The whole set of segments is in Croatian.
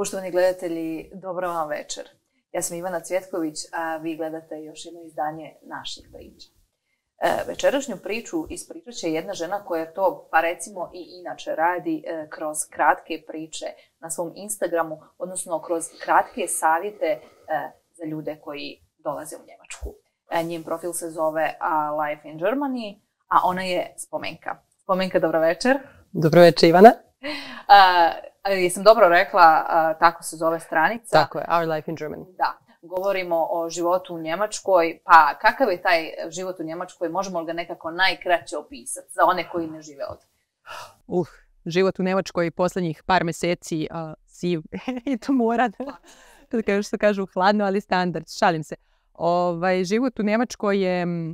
Poštovani gledatelji, dobro vam večer. Ja sam Ivana Cvjetković, a vi gledate još jedno izdanje naših priča. E, večerašnju priču ispričat će jedna žena koja to, pa recimo i inače, radi e, kroz kratke priče na svom Instagramu, odnosno kroz kratke savjete e, za ljude koji dolaze u Njemačku. Njim profil se zove Life in Germany, a ona je Spomenka. Spomenka, dobro večer. Dobro večer, Ivana. E, jesam dobro rekla, tako se zove stranica. Tako je, Our Life in Germany. Da. Govorimo o životu u Njemačkoj, pa kakav je taj život u Njemačkoj, možemo li ga nekako najkraće opisati za one koji ne žive ovdje? Uh, život u Njemačkoj posljednjih par mjeseci uh, siv i to mora da, pa. što kažu hladno, ali standard, šalim se. Ovaj, život u Njemačkoj je mm,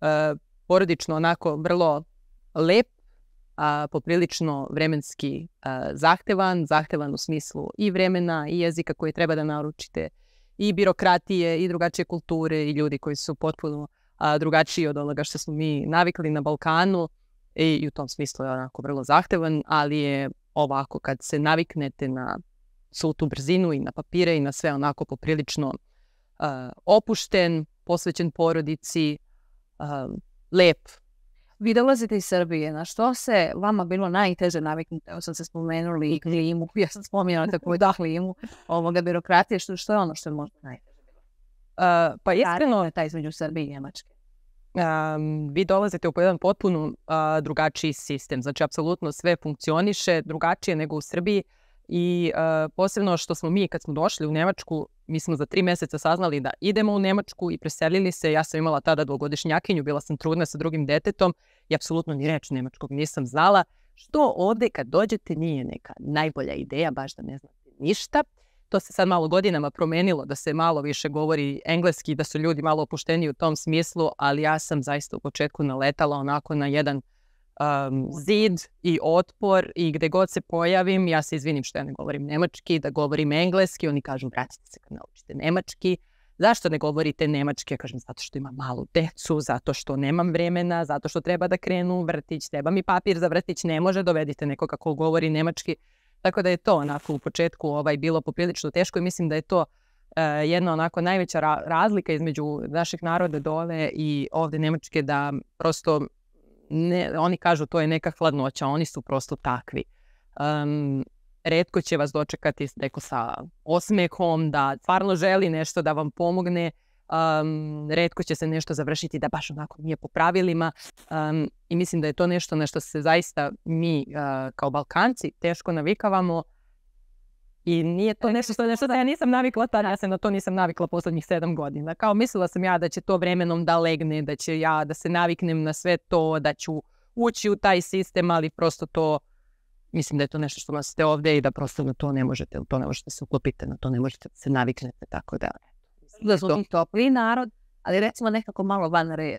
e, porodično onako vrlo lep, poprilično vremenski zahtjevan, zahtevan, zahtevan u smislu i vremena i jezika koje treba da naručite i birokratije i drugačije kulture i ljudi koji su potpuno drugačiji od onoga što smo mi navikli na Balkanu i, u tom smislu je onako vrlo zahtevan, ali je ovako kad se naviknete na svu tu brzinu i na papire i na sve onako poprilično opušten, posvećen porodici, lijep lep vi dolazite iz Srbije, na što se vama bilo najteže naviknuti? Evo sam se spomenuli i klimu, ja sam spominjala tako da klimu, ovoga birokratije, što, što je ono što je možda najteže pa iskreno... je taj između Srbije i Njemačke. vi dolazite u jedan potpuno drugačiji sistem. Znači, apsolutno sve funkcioniše drugačije nego u Srbiji i posebno što smo mi kad smo došli u Njemačku mi smo za tri mjeseca saznali da idemo u Nemačku i preselili se. Ja sam imala tada dvogodišnjakinju, bila sam trudna sa drugim detetom i apsolutno ni reč nemačkog nisam znala. Što ovdje kad dođete nije neka najbolja ideja, baš da ne znate ništa. To se sad malo godinama promenilo, da se malo više govori engleski, da su ljudi malo opušteni u tom smislu, ali ja sam zaista u početku naletala onako na jedan um, zid i otpor i gdje god se pojavim, ja se izvinim što ja ne govorim njemački, da govorim engleski, oni kažu vratite se kad naučite njemački. Zašto ne govorite nemački? Ja kažem zato što imam malu decu, zato što nemam vremena, zato što treba da krenu u vrtić, treba mi papir za vrtić, ne može, dovedite nekoga ko govori nemački. Tako da je to onako u početku ovaj, bilo poprilično teško i mislim da je to uh, jedna onako najveća razlika između naših naroda dole i ovdje Nemačke da prosto ne, oni kažu to je neka hladnoća, oni su prosto takvi. Um, redko će vas dočekati neko sa osmehom, da stvarno želi nešto da vam pomogne. Um, redko će se nešto završiti da baš onako nije po pravilima um, i mislim da je to nešto na što se zaista mi eh, kao Balkanci teško navikavamo i nije to nešto što, da ja nisam navikla tad, ja se na to nisam navikla poslednjih sedam godina. Kao mislila sam ja da će to vremenom da legne, da će ja da se naviknem na sve to, da ću ući u taj sistem, ali prosto to mislim da je to nešto što ste ovdje i da prosto na to ne možete, to ne možete se uklopiti, na to ne možete se naviknete, tako da. Da topli narod, ali recimo nekako malo van reda.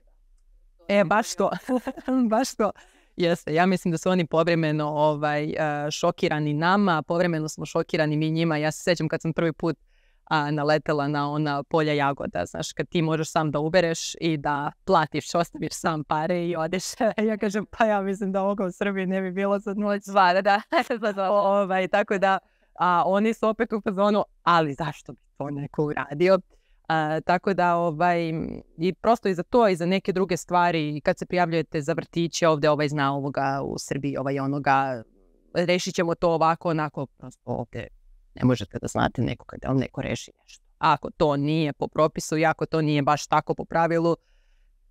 E, baš to. baš to. Jeste, ja mislim da su oni povremeno ovaj, e, šokirani nama, povremeno smo šokirani mi njima. Ja se sjećam kad sam prvi put a, naletela na ona polja jagoda, znaš, kad ti možeš sam da ubereš i da platiš, ostaviš sam pare i odeš. ja kažem, pa ja mislim da ovoga u Srbiji ne bi bilo za 0,2, da, da. ovaj, tako da, a oni su opet u fazonu, ali zašto bi to neko uradio? tako da ovaj, i prosto i za to i za neke druge stvari, kad se prijavljujete za vrtiće, ovdje ovaj zna ovoga u Srbiji, ovaj onoga, rešit ćemo to ovako, onako, prosto ovdje ne možete da znate Neko kada on neko reši nešto. Ako to nije po propisu i ako to nije baš tako po pravilu,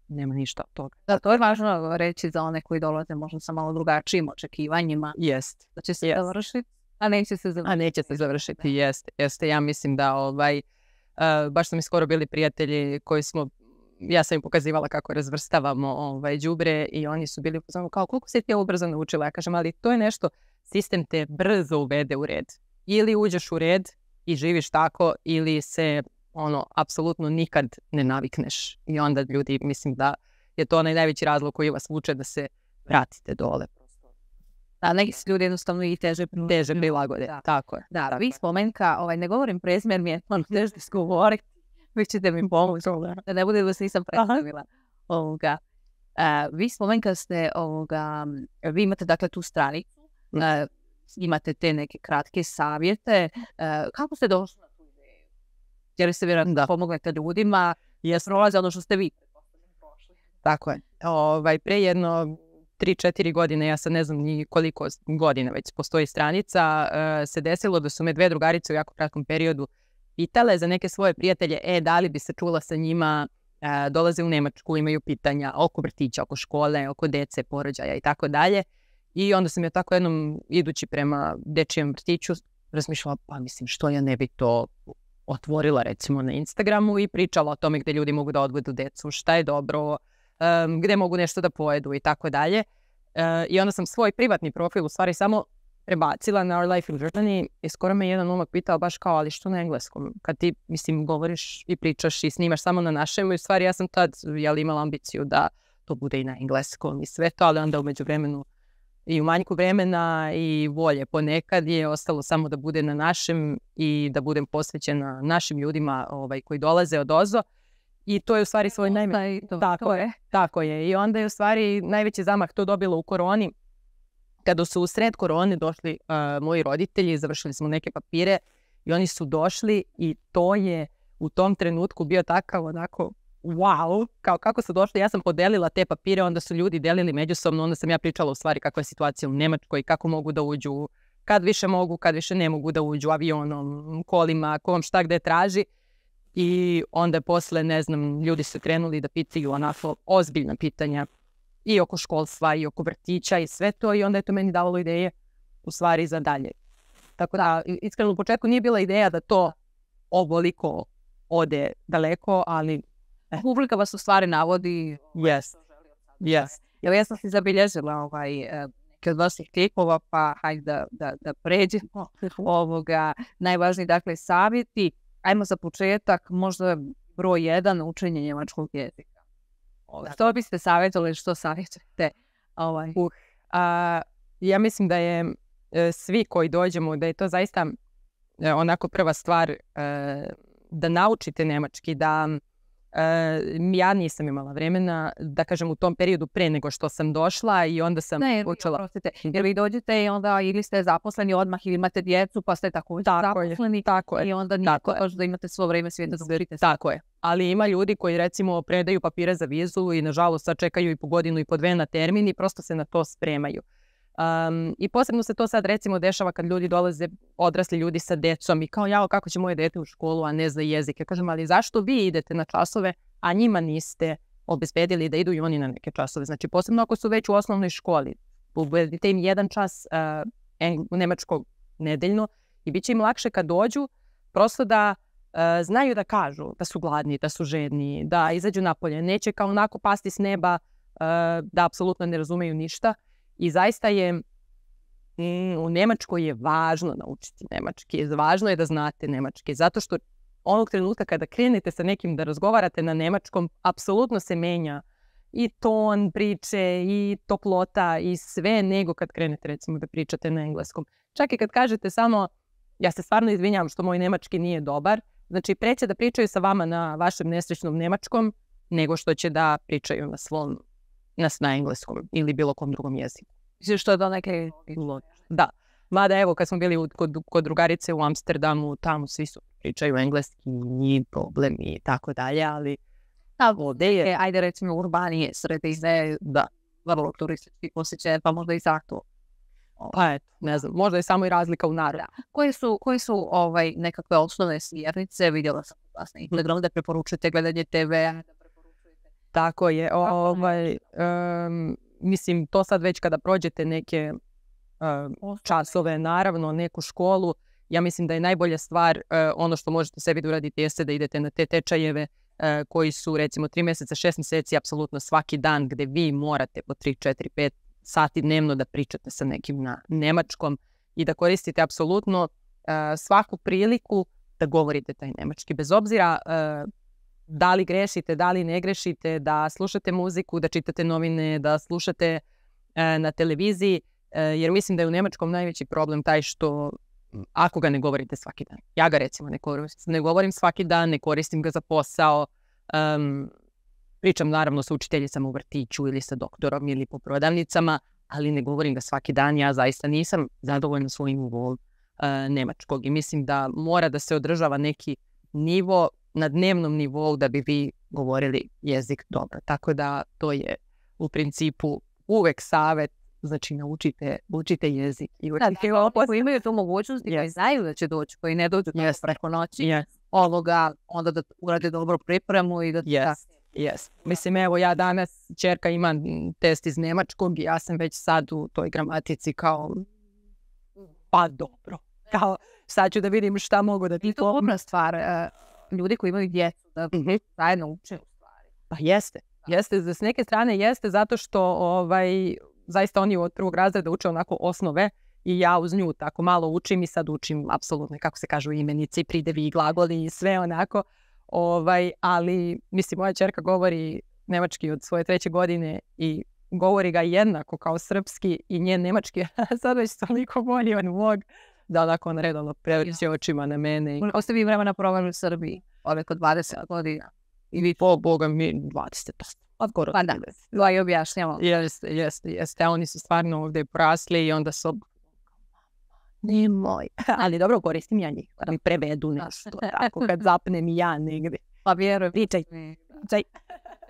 nema ništa od toga. Da, to je važno reći za one koji dolaze možda sa malo drugačijim očekivanjima. Jest. Da će se završiti, a neće se završiti. A neće se završiti, Jeste, ja mislim da ovaj, Eh, baš smo mi skoro bili prijatelji koji smo ja sam im pokazivala kako razvrstavamo ovaj, džubre i oni su bili samo kao koliko se ti je ubrzo naučila? Ja kažem, ali to je nešto, sistem te brzo uvede u red. Ili uđeš u red i živiš tako ili se ono, apsolutno nikad ne navikneš. I onda ljudi, mislim da je to onaj najveći razlog koji vas vuče da se vratite dole. Da, neki su ljudi jednostavno i teže, teže prilagode. Da. Tako je. Da, vi spomenka, ovaj, ne govorim prezmjer, mi je ono teže govoriti. Vi ćete mi pomoći. Da ne bude da se nisam predstavila. Ovoga. E, vi spomenka ste, ovoga, vi imate dakle tu stranicu, mm. e, imate te neke kratke savjete. E, kako ste došli na tu ideju? Jer ste vjerojatno da pomognete ljudima, jer prolaze ono što ste vi Tako je. Ovaj, prije jedno 3-4 godine, ja sad ne znam ni koliko godina već postoji stranica, eh, se desilo da su me dve drugarice u jako kratkom periodu pitale za neke svoje prijatelje, e, da li bi se čula sa njima, eh, dolaze u Nemačku, imaju pitanja oko vrtića, oko škole, oko dece, porođaja i tako dalje. I onda sam ja tako jednom, idući prema dečijem vrtiću, razmišljala, pa mislim, što ja ne bi to otvorila recimo na Instagramu i pričala o tome gdje ljudi mogu da odvedu decu, šta je dobro, um, gdje mogu nešto da pojedu i tako dalje. E, I onda sam svoj privatni profil u stvari samo prebacila na Our Life in Germany i skoro me jedan umak pitao baš kao, ali što na engleskom? Kad ti, mislim, govoriš i pričaš i snimaš samo na našem i u stvari ja sam tad jel, imala ambiciju da to bude i na engleskom i sve to, ali onda umeđu vremenu i u manjku vremena i volje ponekad je ostalo samo da bude na našem i da budem posvećena našim ljudima ovaj, koji dolaze od Ozo. I to je u stvari svoj najveći... Tako je. Tako je. I onda je u stvari najveći zamah to dobilo u koroni. Kada su u sred korone došli moji roditelji, završili smo neke papire i oni su došli i to je u tom trenutku bio takav onako wow, kao kako su došli, ja sam podelila te papire, onda su ljudi delili međusobno, onda sam ja pričala u stvari kakva je situacija u Nemačkoj, kako mogu da uđu, kad više mogu, kad više ne mogu da uđu avionom, kolima, kom šta gde traži i onda posle, ne znam, ljudi su krenuli da pitaju onako ozbiljna pitanja i oko školstva i oko vrtića i sve to i onda je to meni davalo ideje u stvari za dalje. Tako da, iskreno u početku nije bila ideja da to ovoliko ode daleko, ali e. publika vas u stvari navodi. Yes. Ovaj, yes. Jel ja sam si zabilježila ovaj, e, vaših tekova, pa hajde da, da, da pređemo ovoga. Najvažniji, dakle, savjeti ajmo za početak, možda broj jedan, učenje njemačkog jezika. Ovaj. Što biste savjetovali, što savjetujete? Ovaj. Uh, ja mislim da je e, svi koji dođemo, da je to zaista e, onako prva stvar e, da naučite njemački, da Ehm, ja nisam imala vremena, da kažem, u tom periodu pre nego što sam došla i onda sam ne, počela... Prostite, mhm. jer vi dođete i onda ili ste zaposleni odmah ili imate djecu pa ste tako, tako zaposleni je, i onda tako je. da imate svo vrijeme svijeta da učite. Tako je. Ali ima ljudi koji recimo predaju papire za vizu i nažalost sad čekaju i po godinu i po dve na termin i prosto se na to spremaju. I posebno se to sad recimo dešava kad ljudi dolaze, odrasli ljudi sa decom i kao jao kako će moje dete u školu, a ne za jezike. Kažem, ali zašto vi idete na časove, a njima niste obezbedili da idu i oni na neke časove. Znači posebno ako su već u osnovnoj školi, uvedite im jedan čas u nemačkog nedeljno i bit će im lakše kad dođu prosto da znaju da kažu da su gladni, da su žedni, da izađu napolje. Neće kao onako pasti s neba da apsolutno ne razumeju ništa i zaista je mm, u Nemačkoj je važno naučiti nemački. Važno je da znate nemački. Zato što onog trenutka kada krenete sa nekim da razgovarate na nemačkom, apsolutno se menja i ton priče i toplota i sve nego kad krenete recimo da pričate na engleskom. Čak i kad kažete samo ja se stvarno izvinjam što moj nemački nije dobar, znači preće da pričaju sa vama na vašem nesrećnom nemačkom nego što će da pričaju na svom na, na engleskom ili bilo kom drugom jeziku što je do neke Da. Mada evo, kad smo bili kod, kod drugarice u Amsterdamu, tamo svi su pričaju engleski, nije problem i tako dalje, ali da, vode je, ajde recimo, urbanije sredine, da, vrlo turistički osjećaj, pa možda i zato. Pa eto, ne znam, možda je samo i razlika u narodu. Koje su, koje su ovaj, nekakve osnovne smjernice, vidjela sam vas na mhm. Instagramu da preporučujete gledanje TV-a, Tako je, ovaj, um, mislim, to sad već kada prođete neke uh, časove, naravno, neku školu, ja mislim da je najbolja stvar e, ono što možete sebi da uradite jeste da idete na te tečajeve e, koji su recimo 3 mjeseca, 6 mjeseci, apsolutno svaki dan gde vi morate po 3, 4, pet sati dnevno da pričate sa nekim na nemačkom i da koristite apsolutno svaku priliku da govorite taj nemački. Bez obzira da li grešite, da li ne grešite, da slušate muziku, da čitate novine, da slušate e, na televiziji, e, jer mislim da je u Nemačkom najveći problem taj što ako ga ne govorite svaki dan. Ja ga recimo ne govorim, svaki dan, ne koristim ga za posao, pričam naravno sa učiteljicama u vrtiću ili sa doktorom ili po prodavnicama, ali ne govorim ga svaki dan, ja zaista nisam zadovoljna svojim nivom e, nemačkog i mislim da mora da se održava neki nivo na dnevnom nivou da bi vi govorili jezik dobro. Tako da to je u principu uvek savjet znači naučite, učite jezik. I učite da, dakle, koji imaju tu mogućnost i koji znaju da će doći, koji ne dođu yes. preko noći, yes. ovoga, onda da urade dobru pripremu i da... Yes. Mislim, evo ja danas, čerka ima test iz Nemačkog i ja sam već sad u toj gramatici kao, pa dobro. Kao, sad ću da vidim šta mogu da ti... I to dobra stvar. E, ljudi koji imaju djecu da zajedno mhm. uče u stvari. Pa jeste. Jeste, s neke strane jeste zato što ovaj, zaista oni od prvog razreda uče onako osnove i ja uz nju tako malo učim i sad učim apsolutno kako se kažu imenice i pridevi i glagoli i sve onako. Ovaj, ali mislim moja čerka govori nemački od svoje treće godine i govori ga jednako kao srpski i njen nemački. sad već toliko bolji on vlog da nakon redovno prevrće očima na mene. Ono, ostavi vi vremena program u Srbiji, ove kod 20 godina. I vi, po Boga, mi 20. Odgoro. Pa da, dva i objašnjamo. Jeste, jeste, jeste. Oni su stvarno ovdje prasli i onda su nemoj. Ali dobro, koristim ja njih. Da mi prevedu nešto. Tako kad zapnem ja negdje. Pa vjerujem. Pričaj. Pričaj.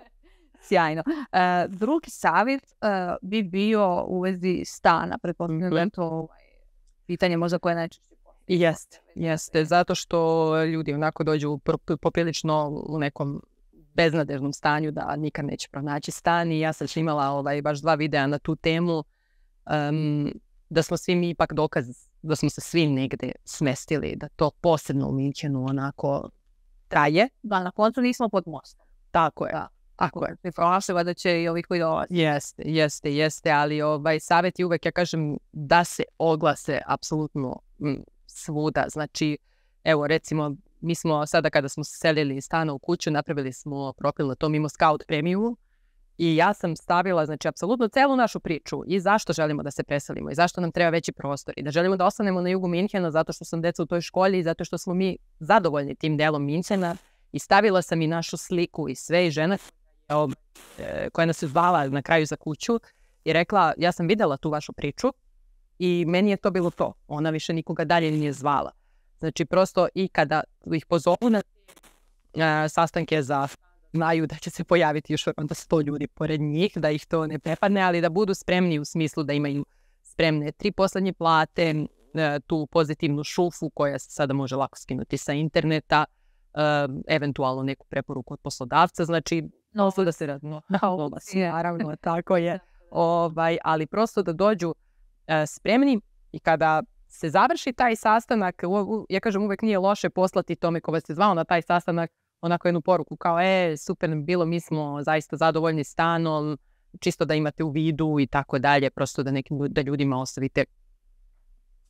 Sjajno. E, drugi savjet e, bi bio u vezi stana. Pretpostavljam mhm. to ovaj, pitanje možda koje najčešće Jeste, jeste, zato što ljudi onako dođu poprilično u nekom beznadežnom stanju da nikad neće pronaći stan i ja sam imala ovaj, baš dva videa na tu temu da smo svi mi ipak dokaz da smo se svi negde smestili, da to posebno u onako traje. Da, na koncu nismo pod mostom. Tako je. Da. Ako je prošle, da će i ovi koji dolaze. Jeste, jeste, jeste, ali ovaj, savjet je uvek, ja kažem, da se oglase apsolutno svuda. Znači, evo recimo, mi smo sada kada smo selili iz stana u kuću, napravili smo profil na tom, imamo Scout i ja sam stavila, znači, apsolutno celu našu priču i zašto želimo da se preselimo i zašto nam treba veći prostor i da želimo da ostanemo na jugu Minhena zato što sam deca u toj školi i zato što smo mi zadovoljni tim delom Minhena i stavila sam i našu sliku i sve i žena E, koja nas je zvala na kraju za kuću i rekla ja sam vidjela tu vašu priču i meni je to bilo to. Ona više nikoga dalje nije zvala. Znači prosto i kada ih pozovu na e, sastanke za znaju da će se pojaviti još onda sto ljudi pored njih, da ih to ne prepadne, ali da budu spremni u smislu da imaju spremne tri posljednje plate, e, tu pozitivnu šufu koja se sada može lako skinuti sa interneta, eventualno neku preporuku od poslodavca. Znači su da se radimo. Naravno, tako je. Ovaj, ali prosto da dođu e, spremni i kada se završi taj sastanak, ja kažem uvek nije loše poslati tome ko vas je zvao na taj sastanak onako jednu poruku kao e, super bilo, mi smo zaista zadovoljni stanom, čisto da imate u vidu i tako dalje, prosto da, nekim, da ljudima ostavite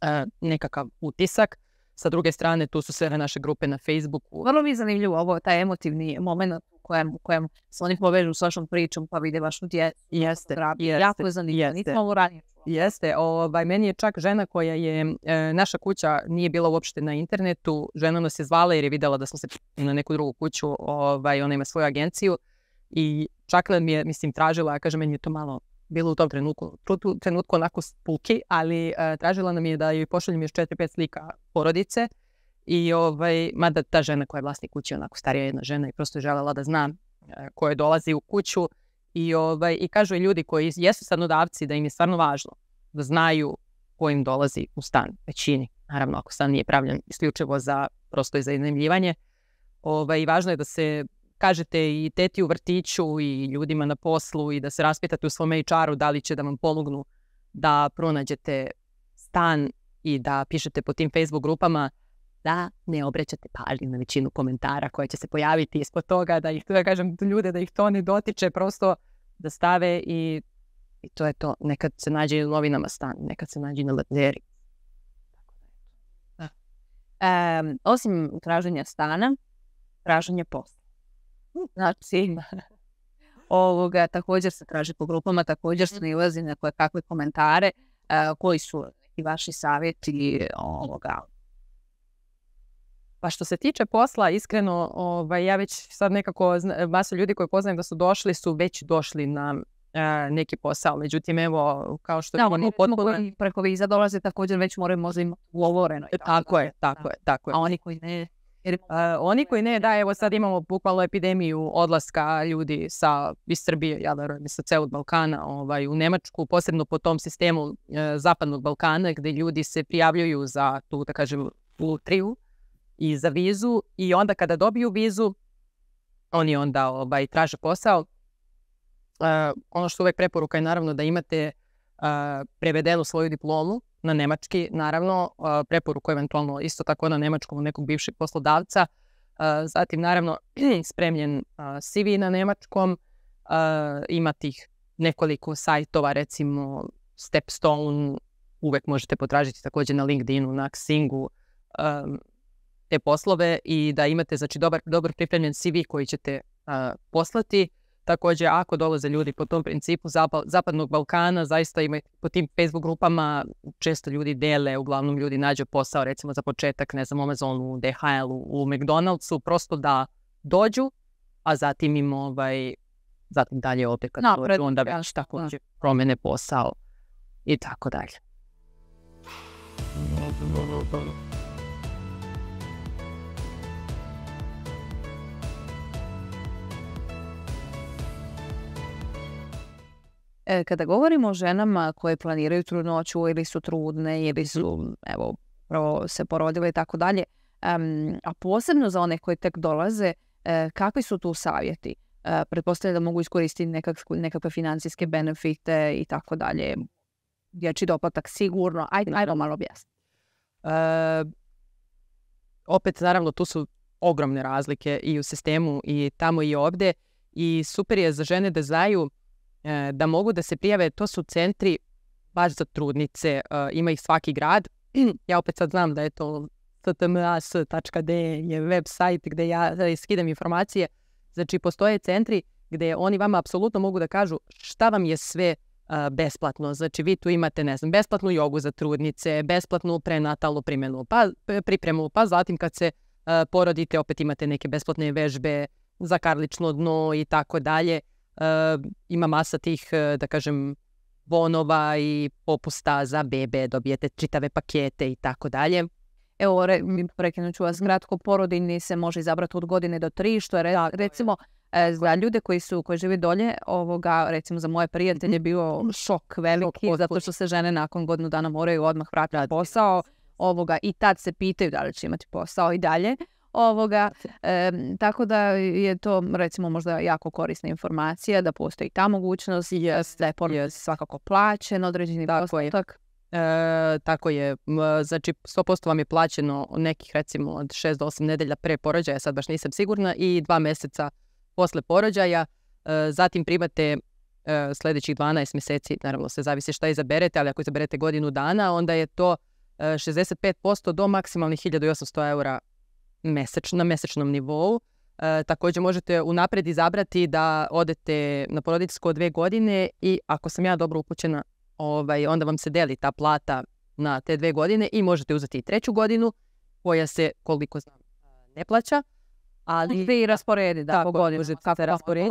e, nekakav utisak. Sa druge strane, tu su sve naše grupe na Facebooku. Vrlo mi je zanimljivo ovo, taj emotivni moment u kojem, kojem se oni povežu s vašom pričom pa vide vašu djecu. Jeste, jeste. Jako je zanimljivo. ovo ranije Jeste, ovaj, meni je čak žena koja je, e, naša kuća nije bila uopšte na internetu, žena nas je zvala jer je vidjela da smo se na neku drugu kuću, ovaj, ona ima svoju agenciju i čak mi je, mislim, tražila, kažem, meni je to malo bilo u tom trenutku, trenutku onako spuki, ali e, tražila nam je da joj pošaljem još četiri, pet slika porodice i ovaj, mada ta žena koja je vlasnik kuće, onako starija jedna žena i prosto je želela da zna uh, e, koje dolazi u kuću i, ovaj, i kažu i ljudi koji jesu stanodavci da im je stvarno važno da znaju kojim im dolazi u stan, većini. Naravno, ako stan nije pravljen isključivo za prosto i za iznajmljivanje, ovaj, važno je da se kažete i teti u vrtiću i ljudima na poslu i da se raspitate u svom HR-u da li će da vam pomognu da pronađete stan i da pišete po tim Facebook grupama da ne obraćate pažnju na većinu komentara koje će se pojaviti ispod toga, da ih, da kažem, ljude da ih to ne dotiče, prosto da stave i, i to je to. Nekad se nađe u novinama stan, nekad se nađe na lederi. Um, osim traženja stana, traženje posla. Znači, ovoga, također se traži po grupama, također se ulazi mhm. na koje kakve komentare koji su i vaši savjeti ovoga. Pa što se tiče posla, iskreno, ovaj, ja već sad nekako, masu ljudi koji poznajem da su došli, su već došli na neki posao. Međutim, evo, kao što... Da, oni potpuno... preko viza dolaze također već moraju možda imati ugovoreno. Tako, je, tako, tako je, tako je. A oni koji ne jer oni koji ne, da, evo sad imamo bukvalno epidemiju odlaska ljudi sa, iz Srbije, ja verujem, sa celog Balkana ovaj, u Nemačku, posebno po tom sistemu e, Zapadnog Balkana gdje ljudi se prijavljuju za tu, da kažem, lutriju i za vizu i onda kada dobiju vizu, oni onda ovaj, traže posao. E, ono što uvijek preporuka je naravno da imate prevedenu svoju diplomu na nemački. Naravno, preporuku eventualno isto tako na nemačkom nekog bivšeg poslodavca. Zatim, naravno, spremljen CV na nemačkom. Ima tih nekoliko sajtova, recimo Stepstone, uvek možete potražiti također na LinkedInu, na Xingu te poslove i da imate znači, dobar, dobar pripremljen CV koji ćete poslati Također, ako dolaze ljudi po tom principu Zapadnog Balkana, zaista ima po tim Facebook grupama često ljudi dele, uglavnom ljudi nađu posao, recimo za početak, ne znam, u Amazonu, DHL-u, u McDonald'su, prosto da dođu, a zatim im ovaj, zatim dalje opet kad dođu, onda već tako promene posao i tako dalje. E, kada govorimo o ženama koje planiraju trudnoću ili su trudne ili su mhm. evo, se porodile i tako dalje, a posebno za one koje tek dolaze, e, kakvi su tu savjeti? E, pretpostavljam da mogu iskoristiti nekakve financijske benefite i tako dalje. Dječji doplatak sigurno. Ajde, ajde malo objasniti. opet, naravno, tu su ogromne razlike i u sistemu i tamo i ovdje. I super je za žene da znaju E, da mogu da se prijave, to su centri baš za trudnice, e, ima ih svaki grad. Ja opet sad znam da je to stmas.d je web sajt gde ja e, skidam informacije. Znači, postoje centri gde oni vama apsolutno mogu da kažu šta vam je sve besplatno. Znači, vi tu imate, ne znam, besplatnu jogu za trudnice, besplatnu prenatalnu primjenu, pa, pripremu, pa zatim kad se porodite, opet imate neke besplatne vežbe za karlično dno i tako dalje. Eh, ima masa tih, eh, da kažem, bonova i popusta za bebe, dobijete čitave pakete i tako dalje. Evo, re, prekinut ću vas mhm. kratko, porodini se može izabrati od godine do tri, što je recimo eh, za ljude koji su koji žive dolje, ovoga, recimo za moje prijatelje mhm. bio šok veliki, šok, zato što se žene nakon godinu dana moraju odmah vratiti posao ovoga i tad se pitaju da li će imati posao i dalje ovoga. tako da je to recimo možda jako korisna informacija da postoji ta mogućnost yes. da je yes. svakako plaćen određeni tako e, tako je, znači 100% vam je plaćeno nekih recimo od 6 do 8 nedelja pre porođaja, sad baš nisam sigurna, i dva mjeseca posle porođaja. E, zatim primate e, sljedećih 12 mjeseci, naravno se zavisi šta izaberete, ali ako izaberete godinu dana, onda je to 65% e, do maksimalnih 1800 eura na mesečnom nivou. E, također možete unaprijed izabrati da odete na porodiljsko dve godine i ako sam ja dobro upućena, ovaj, onda vam se deli ta plata na te dve godine i možete uzeti i treću godinu koja se, koliko znam, ne plaća. Ali i rasporedi da tako, po godinu, kako se rasporedi.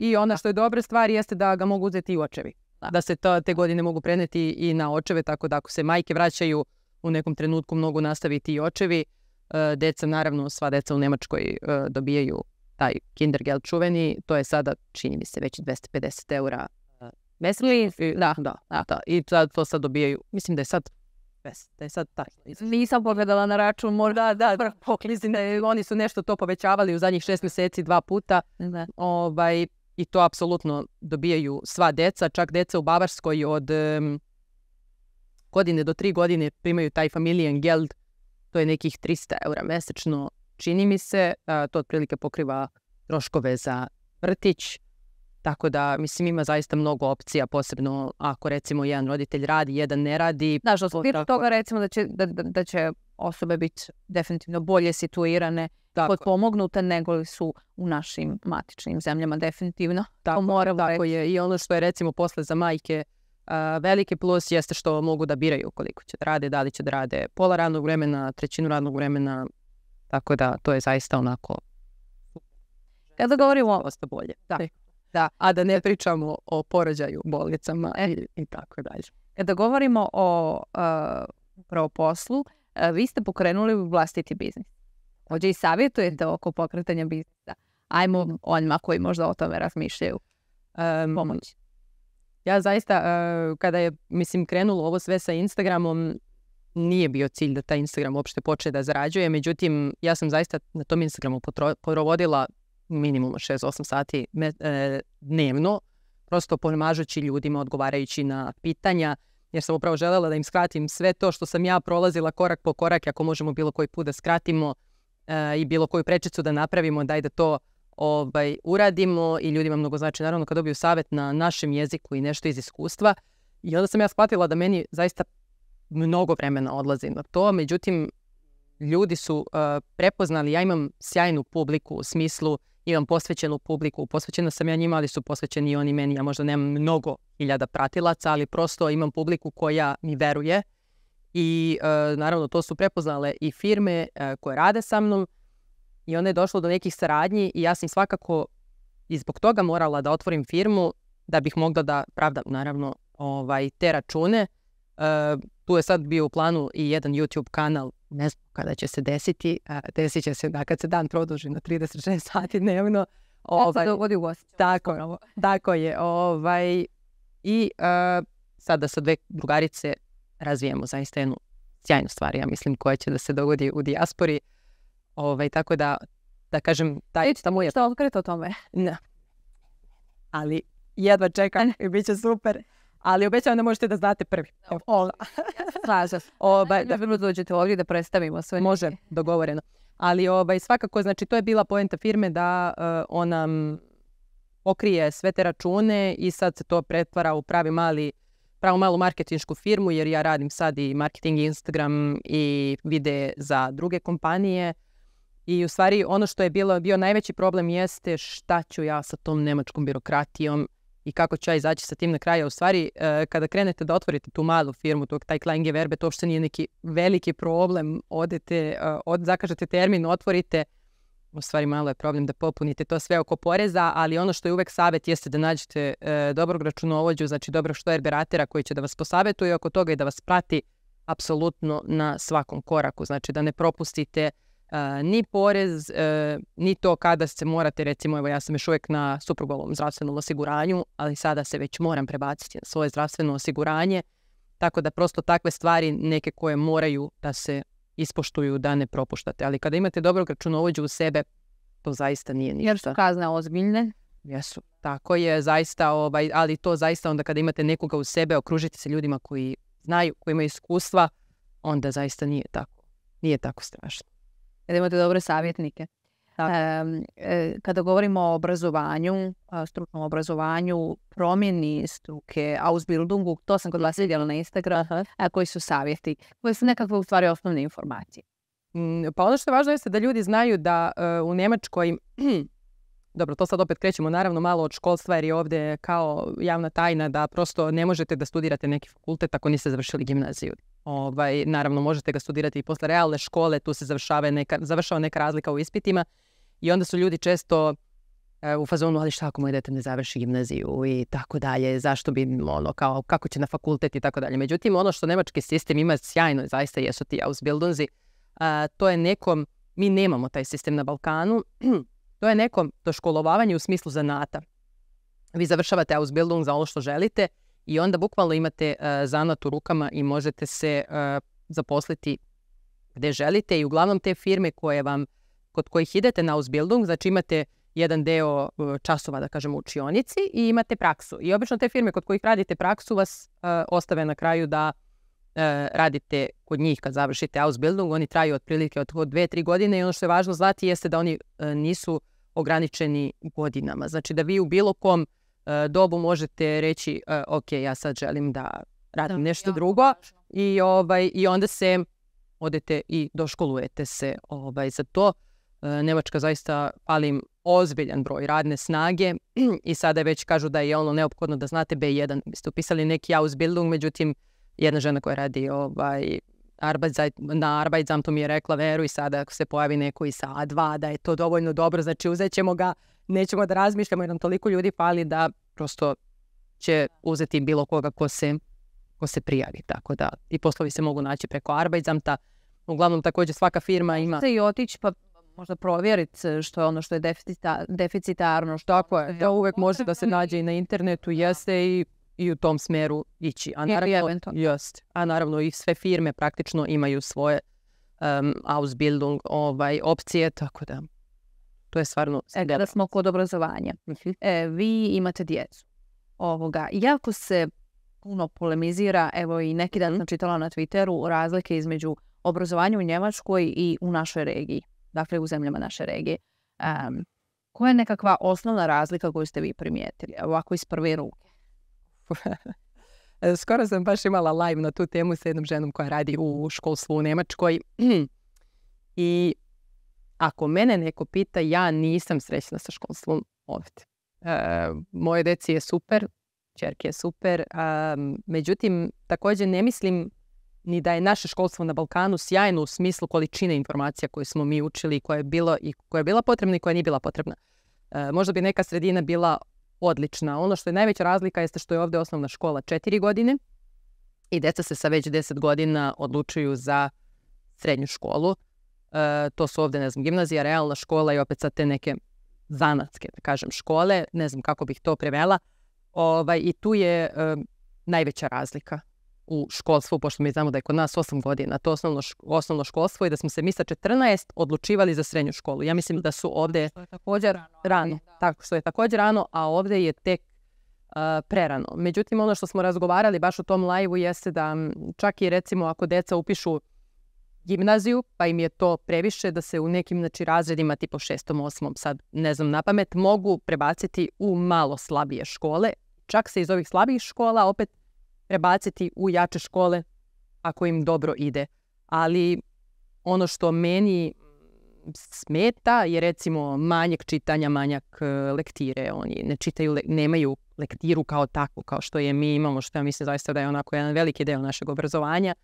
I ona što je dobra stvar jeste da ga mogu uzeti i očevi. Da, da se to, te godine mogu preneti i na očeve, tako da ako se majke vraćaju u nekom trenutku mogu nastaviti i očevi. E, deca, naravno sva deca u Nemačkoj e, dobijaju taj Kindergeld čuveni, to je sada, čini mi se, već 250 eura e, mesečno. Da, da, da, I to sad dobijaju, mislim da je sad sad Nisam pogledala na račun, možda da, da poklizine. Oni su nešto to povećavali u zadnjih šest mjeseci dva puta. Ovaj, I to apsolutno dobijaju sva deca, čak deca u Bavarskoj od godine do tri godine primaju taj familijen geld to je nekih 300 eura mjesečno, čini mi se, to otprilike pokriva troškove za vrtić, tako da, mislim, ima zaista mnogo opcija, posebno ako recimo jedan roditelj radi, jedan ne radi. Znaš, toga recimo da će, da, će osobe biti definitivno bolje situirane, tako. potpomognute nego li su u našim matičnim zemljama, definitivno. Tako, to tako je. I ono što je recimo posle za majke veliki plus jeste što mogu da biraju koliko će da rade, da li će da rade pola radnog vremena, trećinu radnog vremena, tako da to je zaista onako... Kada govorimo... Dosta bolje. Da. da. A da ne pričamo o porođaju, bolnicama e, i, tako dalje. Kada govorimo o uh, poslu, vi ste pokrenuli vlastiti biznis. Ođe i savjetujete oko pokretanja biznisa. Ajmo onima koji možda o tome razmišljaju um, pomoći ja zaista e, kada je mislim krenulo ovo sve sa Instagramom nije bio cilj da taj Instagram uopšte počne da zarađuje, međutim ja sam zaista na tom Instagramu provodila minimum 6-8 sati e, dnevno, prosto pomažući ljudima, odgovarajući na pitanja, jer sam upravo želela da im skratim sve to što sam ja prolazila korak po korak, ako možemo bilo koji put da skratimo e, i bilo koju prečicu da napravimo, daj da to ovaj, uradimo i ljudima mnogo znači naravno kad dobiju savjet na našem jeziku i nešto iz iskustva. I onda sam ja shvatila da meni zaista mnogo vremena odlazi na to, međutim ljudi su eh, prepoznali, ja imam sjajnu publiku u smislu, imam posvećenu publiku, posvećena sam ja njima, ali su posvećeni i oni meni, ja možda nemam mnogo hiljada pratilaca, ali prosto imam publiku koja mi veruje i eh, naravno to su prepoznale i firme eh, koje rade sa mnom, i onda je došlo do nekih saradnji i ja sam svakako i zbog toga morala da otvorim firmu da bih mogla da pravda, naravno ovaj, te račune. E, tu je sad bio u planu i jedan YouTube kanal, ne znam kada će se desiti, desit će se da kad se dan produži na 36 sati dnevno. Ovaj, dogodi Tako, tako je. Ovaj, I e, sada sa dve drugarice razvijemo zaista jednu sjajnu stvar, ja mislim, koja će da se dogodi u dijaspori. Ovaj, tako da, da kažem, taj, tamo je Što otkrito o tome? Ne. Ali jedva čekam i bit će super. Ali obećavam da možete da znate prvi. Slažem. Obaj, da prvo dođete ovdje da predstavimo sve. Može, dogovoreno. Ali ovaj, svakako, znači to je bila poenta firme da uh, ona mm, pokrije sve te račune i sad se to pretvara u pravi mali pravo malu marketinšku firmu jer ja radim sad i marketing Instagram i vide za druge kompanije i u stvari ono što je bilo, bio najveći problem jeste šta ću ja sa tom nemačkom birokratijom i kako ću ja izaći sa tim na kraju. U stvari, e, kada krenete da otvorite tu malu firmu, tog, taj verbe to uopšte nije neki veliki problem, odete, e, od, zakažete termin, otvorite, u stvari malo je problem da popunite to sve oko poreza, ali ono što je uvek savjet jeste da nađete e, dobrog računovođu, znači dobrog erberatera koji će da vas posavetuje oko toga i da vas prati apsolutno na svakom koraku, znači da ne propustite ni porez, e, ni to kada se morate, recimo, evo ja sam još uvijek na suprugovom zdravstvenom osiguranju, ali sada se već moram prebaciti na svoje zdravstveno osiguranje, tako da prosto takve stvari neke koje moraju da se ispoštuju, da ne propuštate. Ali kada imate dobrog računovođu u sebe, to zaista nije ništa. Jer su kazne ozbiljne. Jesu. Tako je, zaista, ovaj, ali to zaista onda kada imate nekoga u sebe, okružite se ljudima koji znaju, koji imaju iskustva, onda zaista nije tako. Nije tako strašno da imate dobre savjetnike. E, kada govorimo o obrazovanju, stručnom obrazovanju, promjeni struke, ausbildungu, to sam kod vas vidjela na Instagram, a koji su savjeti, koji su nekakve u stvari osnovne informacije. Mm, pa ono što je važno jeste da ljudi znaju da e, u Njemačkoj, dobro to sad opet krećemo naravno malo od školstva jer je ovdje kao javna tajna da prosto ne možete da studirate neki fakultet ako niste završili gimnaziju. Ovaj, naravno, možete ga studirati i posle realne škole, tu se završava neka, završava neka razlika u ispitima i onda su ljudi često e, u fazonu, ali šta ako moje dete ne završi gimnaziju i tako dalje, zašto bi ono, kao, kako će na fakultet i tako dalje. Međutim, ono što nemački sistem ima sjajno, zaista jesu ti Ausbildunzi, to je nekom, mi nemamo taj sistem na Balkanu, to je nekom doškolovavanje u smislu zanata. Vi završavate Ausbildung za ono što želite, i onda bukvalno imate e, zanat u rukama i možete se e, zaposliti gdje želite i uglavnom te firme koje vam, kod kojih idete na Ausbildung, znači imate jedan deo e, časova, da kažem, u učionici i imate praksu. I obično te firme kod kojih radite praksu vas ostave na kraju da radite kod njih kad završite Ausbildung. Oni traju otprilike od, od dve, tri godine i ono što je važno znati jeste da oni nisu ograničeni godinama. Znači da vi u bilo kom Eh, dobu možete reći eh, ok, ja sad želim da radim nešto drugo i, ovaj, i onda se odete i doškolujete se ovaj, za to. Eh, Nemačka zaista palim ozbiljan broj radne snage i sada već kažu da je ono neophodno da znate B1. Vi ste upisali neki Ausbildung, međutim jedna žena koja radi ovaj, na tu mi je rekla Veru i sada ako se pojavi neko i sa A2 da je to dovoljno dobro, znači uzet ćemo ga, nećemo da razmišljamo jer nam toliko ljudi pali da prosto će uzeti bilo koga ko se, ko se prijavi. Tako da i poslovi se mogu naći preko Arbajdzamta. Uglavnom također svaka firma ima... i otići pa možda provjeriti e, što je ono što je deficitarno. Što ako je, da uvek može da se nađe i na internetu, jeste i i u tom smjeru ići. A naravno, a naravno i sve firme praktično imaju svoje ausbildung ovaj, opcije, tako da to je stvarno... E, kada smo kod obrazovanja, mhm. e, vi imate djecu. Ovoga. Jako se puno polemizira, evo i neki dan mhm. sam čitala na Twitteru, razlike između obrazovanja u Njemačkoj i u našoj regiji, dakle u zemljama naše regije. koja je nekakva osnovna razlika koju ste vi primijetili, ovako iz prve ruke? E, skoro sam baš imala live na tu temu sa jednom ženom koja radi u školstvu u Nemačkoj. I ako mene neko pita, ja nisam srećna sa školstvom ovdje. E, moje deci je super, čerke je super, međutim također ne mislim ni da je naše školstvo na Balkanu sjajno u smislu količine informacija koje smo mi učili, koja je, i koja je bila potrebna i koja nije bila potrebna. E, možda bi neka sredina bila odlična. Ono što je najveća razlika jeste što je ovdje osnovna škola četiri godine i deca se sa već deset godina odlučuju za srednju školu. E, to su ovdje, ne znam, gimnazija, realna škola i opet sad te neke zanatske, da kažem, škole. Ne znam kako bih to prevela. Ovaj, I tu je e, najveća razlika u školstvu, pošto mi znamo da je kod nas 8 godina to osnovno, osnovno školstvo i da smo se mi sa 14 odlučivali za srednju školu. Ja mislim da su ovdje... također rano. Rano, tako što je također rano, a ovdje je tek prerano. Međutim, ono što smo razgovarali baš u tom live jeste da čak i recimo ako deca upišu gimnaziju, pa im je to previše da se u nekim znači, razredima tipo šestom, osmom, sad ne znam na pamet, mogu prebaciti u malo slabije škole. Čak se iz ovih slabijih škola opet prebaciti u jače škole ako im dobro ide. Ali ono što meni smeta je recimo manjak čitanja, manjak e, lektire. Oni ne čitaju, nemaju lektiru kao takvu, kao što je mi imamo, što ja mislim zaista da je onako jedan veliki deo našeg obrazovanja.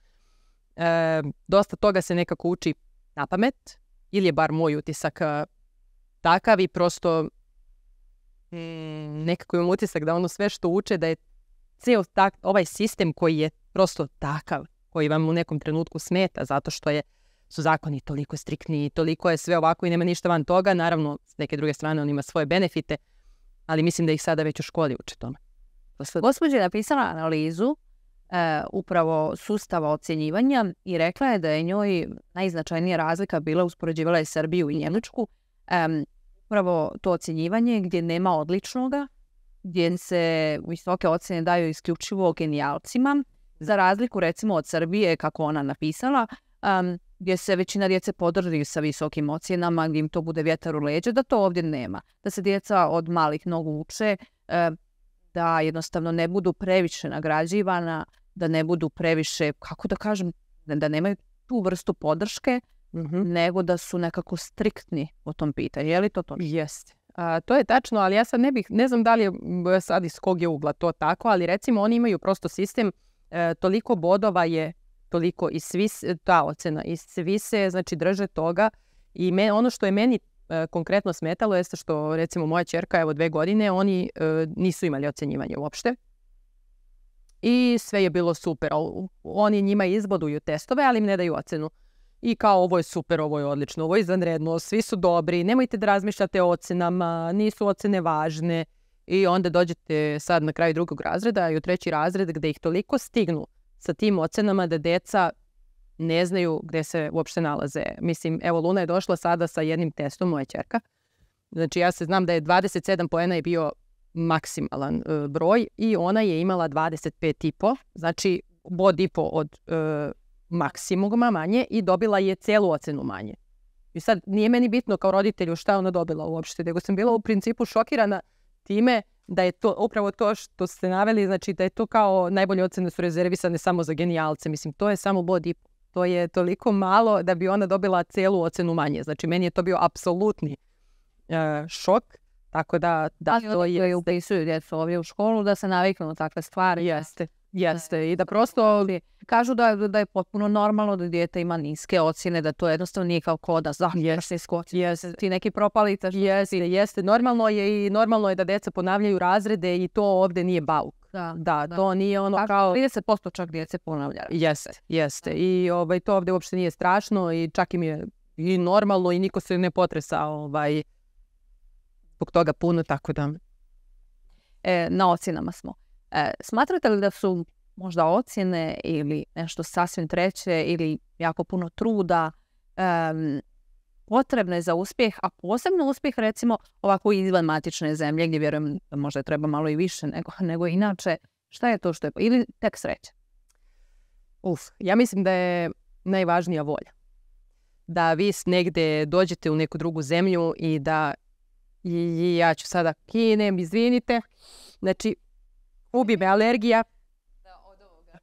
E, dosta toga se nekako uči na pamet, ili je bar moj utisak e, takav i prosto mm, nekako imam utisak da ono sve što uče da je cijel ovaj sistem koji je prosto takav, koji vam u nekom trenutku smeta zato što je su zakoni toliko striktni, toliko je sve ovako i nema ništa van toga. Naravno, s neke druge strane, on ima svoje benefite, ali mislim da ih sada već u školi uče tome. Gospođa je napisala analizu e, upravo sustava ocjenjivanja i rekla je da je njoj najznačajnija razlika bila uspoređivala je Srbiju i Njemačku. upravo to ocjenjivanje gdje nema odličnoga, gdje se visoke ocjene daju isključivo genijalcima, za razliku recimo od Srbije, kako ona napisala, gdje se većina djece podrži sa visokim ocjenama, gdje im to bude vjetar u leđe, da to ovdje nema. Da se djeca od malih nogu uče, da jednostavno ne budu previše nagrađivana, da ne budu previše, kako da kažem, da nemaju tu vrstu podrške, mhm. nego da su nekako striktni po tom pitanju. Je li to to? Jeste. A, to je tačno, ali ja sad ne bih, ne znam da li je sad iz kog je ugla to tako, ali recimo oni imaju prosto sistem, e, toliko bodova je, toliko i svi, ta ocena, i svi se znači drže toga i ono što je meni e, konkretno smetalo jeste što recimo moja čerka, evo dve godine, oni e, nisu imali ocjenjivanje uopšte. I sve je bilo super. Oni njima izboduju testove, ali im ne daju ocenu i kao ovo je super, ovo je odlično, ovo je izvanredno, svi su dobri, nemojte da razmišljate o ocenama, nisu ocene važne. I onda dođete sad na kraju drugog razreda i u treći razred gdje ih toliko stignu sa tim ocenama da deca ne znaju gdje se uopšte nalaze. Mislim, evo Luna je došla sada sa jednim testom, moja čerka. Znači ja se znam da je 27 poena je bio maksimalan e, broj i ona je imala 25 i po, znači bod i po od e, maksimuma manje i dobila je cijelu ocenu manje. I sad nije meni bitno kao roditelju šta je ona dobila uopšte, nego sam bila u principu šokirana time da je to upravo to što ste naveli, znači da je to kao najbolje ocene su rezervisane samo za genijalce. Mislim, to je samo body, to je toliko malo da bi ona dobila celu ocenu manje. Znači, meni je to bio apsolutni e, šok. Tako da, da, to je... Ali upisuju djecu ovdje u školu da se naviknu na takve stvari. Jeste. Jeste, i da prosto kažu da, da je potpuno normalno da dijete ima niske ocjene, da to jednostavno nije kao koda, za jeste, ti neki propalita. Jeste, jeste, normalno je i normalno je da djeca ponavljaju razrede i to ovdje nije bauk. Da, da, to nije ono kao... 30% čak djece ponavlja. Jeste, jeste. I ovaj, to ovdje uopšte nije strašno i čak im je i normalno i niko se ne potresa ovaj, zbog toga puno, tako da... E, na ocjenama smo. E, smatrate li da su možda ocjene ili nešto sasvim treće ili jako puno truda potrebne za uspjeh, a posebno uspjeh recimo ovako izvan matične zemlje gdje vjerujem da možda treba malo i više nego, inače. Šta je to što je... Ili tek sreće Uf, ja mislim da je najvažnija volja. Da vi negdje dođete u neku drugu zemlju i da ja ću sada kinem, izvinite. Znači, Ubi me alergija. Da, od ovoga.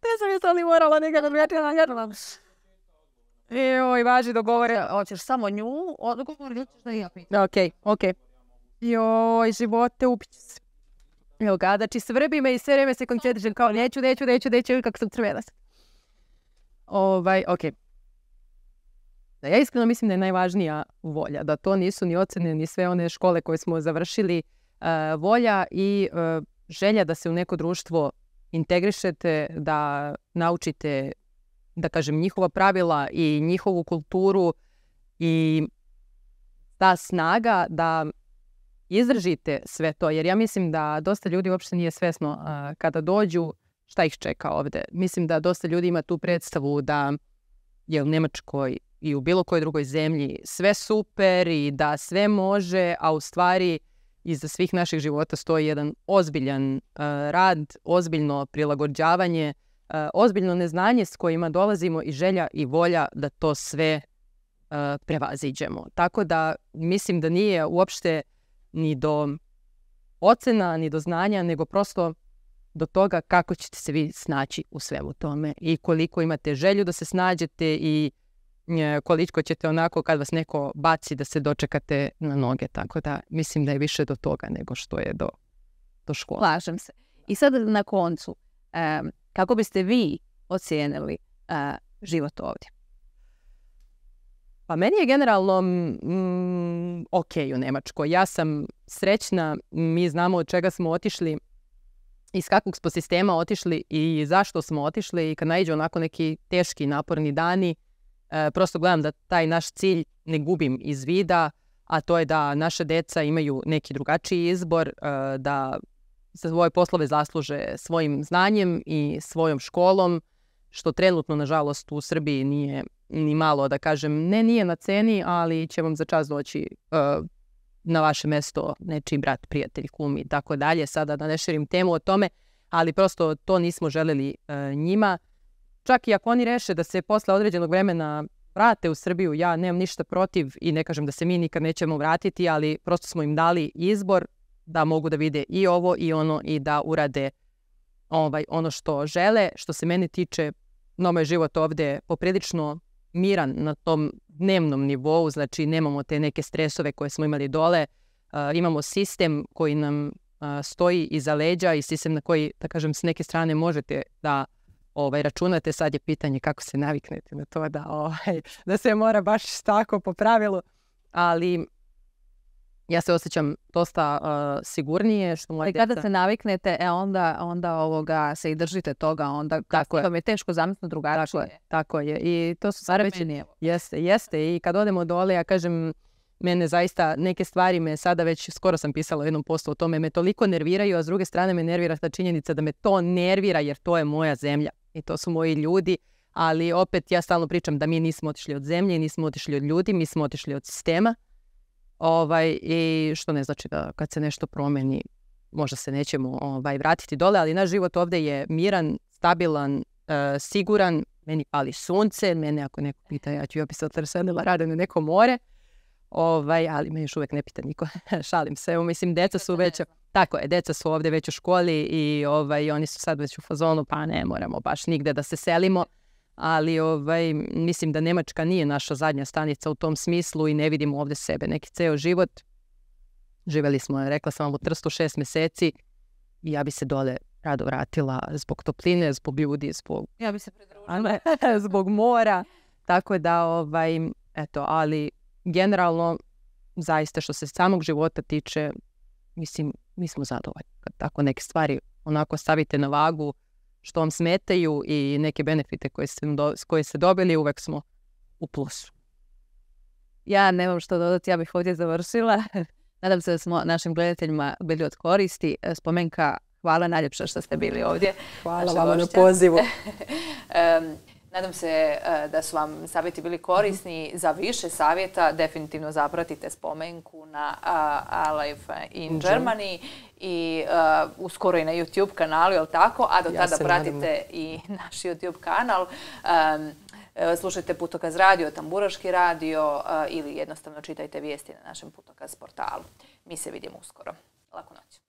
Te sam je stali morala na drugačije oj, važi dogovore, hoćeš samo nju, odgovor, ili ćeš da ja pitam. Okej, okej. Joj, živote, upići se. Evo ga, znači svrbi me i sve vrijeme se koncentrišem kao neću, neću, neću, neću, kako sam crvena. Ovaj, Da ja iskreno mislim da je najvažnija volja, da to nisu ni ocene ni sve one škole koje smo završili, E, volja i e, želja da se u neko društvo integrišete, da naučite, da kažem, njihova pravila i njihovu kulturu i ta snaga da izdržite sve to. Jer ja mislim da dosta ljudi uopšte nije svesno e, kada dođu šta ih čeka ovde. Mislim da dosta ljudi ima tu predstavu da je u Nemačkoj i u bilo kojoj drugoj zemlji sve super i da sve može, a u stvari iza svih naših života stoji jedan ozbiljan e, rad, ozbiljno prilagođavanje, e, ozbiljno neznanje s kojima dolazimo i želja i volja da to sve e, prevaziđemo. Tako da mislim da nije uopšte ni do ocena, ni do znanja, nego prosto do toga kako ćete se vi snaći u svemu tome i koliko imate želju da se snađete i E, koliko ćete onako kad vas neko baci da se dočekate na noge. Tako da mislim da je više do toga nego što je do, do škole. Slažem se. I sad na koncu, e, kako biste vi ocijenili e, život ovdje? Pa meni je generalno mm, ok u Nemačkoj. Ja sam srećna, mi znamo od čega smo otišli, iz kakvog smo sistema otišli i zašto smo otišli i kad naiđu onako neki teški naporni dani, E, prosto gledam da taj naš cilj ne gubim iz vida, a to je da naše deca imaju neki drugačiji izbor, e, da za svoje poslove zasluže svojim znanjem i svojom školom, što trenutno, nažalost, u Srbiji nije ni malo, da kažem, ne nije na ceni, ali će vam za čas doći e, na vaše mesto nečiji brat, prijatelj, kum i tako dalje. Sada da ne širim temu o tome, ali prosto to nismo želeli njima. Čak i ako oni reše da se posle određenog vremena vrate u Srbiju, ja nemam ništa protiv i ne kažem da se mi nikad nećemo vratiti, ali prosto smo im dali izbor da mogu da vide i ovo i ono i da urade ovaj, ono što žele. Što se mene tiče, no je život ovde poprilično miran na tom dnevnom nivou, znači nemamo te neke stresove koje smo imali dole, imamo sistem koji nam stoji iza leđa i sistem na koji, da kažem, s neke strane možete da ovaj, računate, sad je pitanje kako se naviknete na to da, ovaj, da se mora baš tako po pravilu, ali ja se osjećam dosta eh, sigurnije što moje djeca... Kada se naviknete, e onda, onda ovoga se i držite toga, onda kako je. je teško zamisliti drugačije. Tako, tako je. I to su sve Jeste, jeste. I kad odemo dole, ja kažem, mene zaista neke stvari me sada već skoro sam pisala u jednom postu o tome me toliko nerviraju, a s druge strane me nervira ta činjenica da me to nervira jer to je moja zemlja i to su moji ljudi, ali opet ja stalno pričam da mi nismo otišli od zemlje, nismo otišli od ljudi, mi smo otišli od sistema. Ovaj, I što ne znači da kad se nešto promeni, možda se nećemo ovaj, vratiti dole, ali naš život ovdje je miran, stabilan, e, siguran, meni pali sunce, mene ako neko pita ja ću opet sad na neko more. Ovaj, ali me još uvijek ne pita niko. Šalim se. Evo, mislim, deca su već... Tako je, deca su ovdje već u školi i ovaj, oni su sad već u fazonu, pa ne moramo baš nigde da se selimo. Ali ovaj, mislim da Nemačka nije naša zadnja stanica u tom smislu i ne vidimo ovdje sebe. Neki ceo život, živjeli smo, rekla sam vam, u Trstu šest mjeseci i ja bi se dole rado vratila zbog topline, zbog ljudi, zbog... Ja bi se zbog mora. Tako da, ovaj, eto, ali generalno, zaista što se samog života tiče, mislim, mi smo zadovoljni. Kad tako neke stvari onako stavite na vagu što vam smetaju i neke benefite koje ste, koje ste dobili, uvek smo u plusu. Ja nemam što dodati, ja bih ovdje završila. Nadam se da smo našim gledateljima bili od koristi. E, spomenka, hvala najljepša što ste bili ovdje. Hvala vam na pozivu. Nadam se e, da su vam savjeti bili korisni. Mhm. Za više savjeta definitivno zapratite spomenku na Alive in Germany i e, uskoro i na YouTube kanalu, jel tako? A do tada pratite i naš YouTube kanal. E, slušajte Putokaz radio, Tamburaški radio ili jednostavno čitajte vijesti na našem Putokaz portalu. Mi se vidimo uskoro. Laku noć.